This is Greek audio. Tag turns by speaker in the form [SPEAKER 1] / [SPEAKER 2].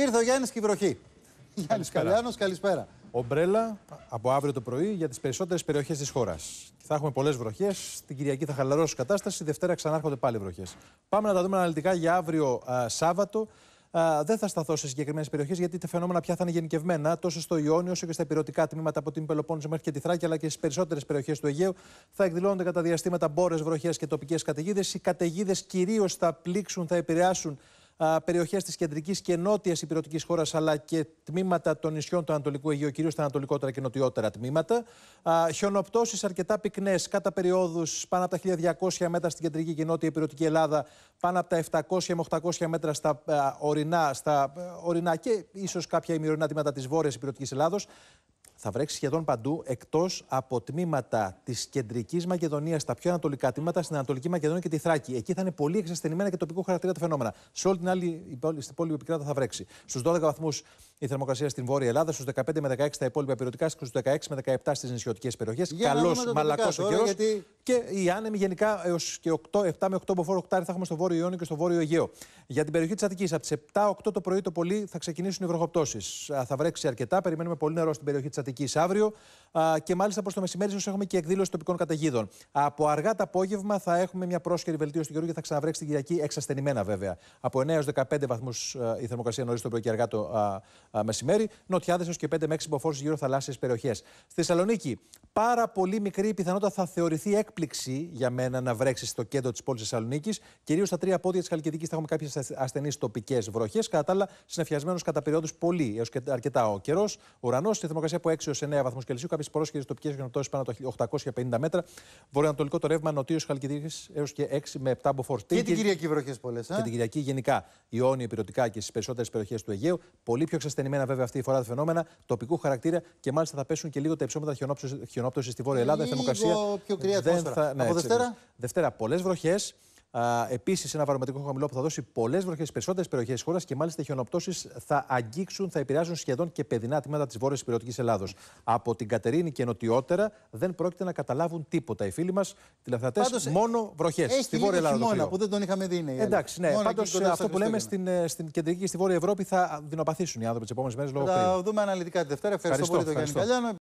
[SPEAKER 1] Ήρθε ο Γιάννης και η βροχή. Γιάννης Καλιάνος, καλησπέρα. Ομπρέλα από αύριο το πρωί για τις περισσότερες περιοχές της χώρας. Θα έχουμε πολλές βροχές. Την Κυριακή θα χαλαρώσει η κατάσταση. Τη Δευτέρα ξανάρχονται πάλι βροχές. Πάμε να τα δούμε αναλυτικά για αύριο α, Σάββατο. Uh, δεν θα σταθώ σε συγκεκριμένες περιοχές γιατί τα φαινόμενα πια θα είναι γενικευμένα τόσο στο Ιόνιο όσο και στα επιρωτικά τμήματα από την Πελοπόννησο μέχρι και τη Θράκη αλλά και στις περισσότερες περιοχές του Αιγαίου. Θα εκδηλώνονται κατά διαστήματα μπόρες, βροχές και τοπικές καταιγίδες. Οι καταιγίδες κυρίως θα πλήξουν, θα επηρεάσουν περιοχές της κεντρικής και νότιας υπηρετικής χώρας, αλλά και τμήματα των νησιών του Ανατολικού Αιγαίου, κυρίως τα ανατολικότερα και νοτιότερα τμήματα. Χιονοπτώσεις αρκετά πυκνές, κατά περιόδους πάνω από τα 1200 μέτρα στην κεντρική και νότια υπηρετική Ελλάδα, πάνω από τα 700 με 800 μέτρα στα ορεινά, στα ορεινά και ίσως κάποια ημιορεινά τμήματα της βόρειας υπηρετικής Ελλάδος θα βρέξει σχεδόν παντού, εκτός από τμήματα της κεντρικής Μακεδονίας, τα πιο ανατολικά τμήματα, στην Ανατολική Μακεδονία και τη Θράκη. Εκεί θα είναι πολύ εξασθενημένα και τοπικό χαρακτήρα τα φαινόμενα. Σε όλη την άλλη, στην υπόλοιπη επικράτεια θα βρέξει. Στους 12 βαθμούς η θερμοκρασία στην Βόρεια Ελλάδα, στους 15 με 16 τα υπόλοιπα περιοδικά, στου 16 με 17 στις νησιωτικές περιοχές. Καλό, μαλακός ο καιρό. Και οι άνεμοι γενικά έως και 8, 7 με 8 μποφόρ οκτάρι θα έχουμε στο Βόρειο Ιόνιο και στο Βόρειο Αιγαίο. Για την περιοχή της Αττικής, από τις 7-8 το πρωί το πολύ θα ξεκινήσουν οι βροχοπτώσεις. Θα βρέξει αρκετά, περιμένουμε πολύ νερό στην περιοχή της Αττικής αύριο και μάλιστα προς το μεσημέρι ίσως έχουμε και εκδήλωση τοπικών καταιγίδων. Από αργά το απόγευμα θα έχουμε μια πρόσχερη βελτίωση του καιρού και θα ξαναβρέξει την Κυριακή εξασθενημένα βέβαια. Από 9 έω 15 βαθμού η θερμοκρασία νωρίς το πρωί και αργά το μεσημέρι. Νοτιάδες έως και 5 με 6 υποφόρου γύρω θαλάσσιες περιοχές. Στη Θεσσαλονίκη, πάρα πολύ μικρή πιθανότητα θα θεωρηθεί έκπληξη για μένα να βρέξει στο κέντρο της πόλης Θεσσαλονίκης. Κυρίως στα τρία πόδια της Χαλκιδικής θα έχουμε κάποιες ασθενείς τοπικές βροχές. Κατά τα άλλα, συνεφιασμένος κατά περιόδους πολύ έως και αρκετά ο καιρός. Ουρανός, στη θερμοκρασία από 6 έω 9 βαθμούς Κελσίου, κάποιες πρόσχερες τοπικές γνωτώσει πάνω από 850 μέτρα. Βορειοανατολικό το ρεύμα νοτίω Χαλκιδικής έως και 6 με 7 μποφόρ. Και, την Κυριακή βροχές πολλές. Ε? Και την Κυριακή γενικά. Ιόνιο, πυροτικά και στις περισσότερες περιοχές του Αιγαίου. Πολύ πιο εξαστε βέβαια αυτή η φορά τα φαινόμενα τοπικού χαρακτήρα και μάλιστα θα πέσουν και λίγο τα υψόμετρα χιονόπτωσης στη Βόρεια Ελλάδα. Λίγο η θερμοκρασία πιο κρύα δεν θα... ναι, Από Δευτέρα. Δευτέρα πολλές βροχές. Επίσης, ένα βαρομετρικό χαμηλό που θα δώσει πολλές βροχές στι περισσότερες περιοχές της χώρας και μάλιστα οι χιονοπτώσεις θα αγγίξουν, θα επηρεάζουν σχεδόν και παιδινά τμήματα της βόρειας υπηρετική Ελλάδος. Από την Κατερίνη και νοτιότερα δεν πρόκειται να καταλάβουν τίποτα οι φίλοι μας τηλεθεατέ. Μόνο βροχές στη βόρεια Ελλάδα. Μόνο που δεν τον είχαμε δει, είναι. Εντάξει, ναι. Πάντω αυτό που λέμε στην, ε, στην κεντρική και στη βόρεια Ευρώπη θα δυνοπαθήσουν οι άνθρωποι τις επόμενες μέρες λόγω Θα δούμε αναλυτικά τη Δευτέρα. Ευχαριστώ, ευχαριστώ πολύ τον Γιάννη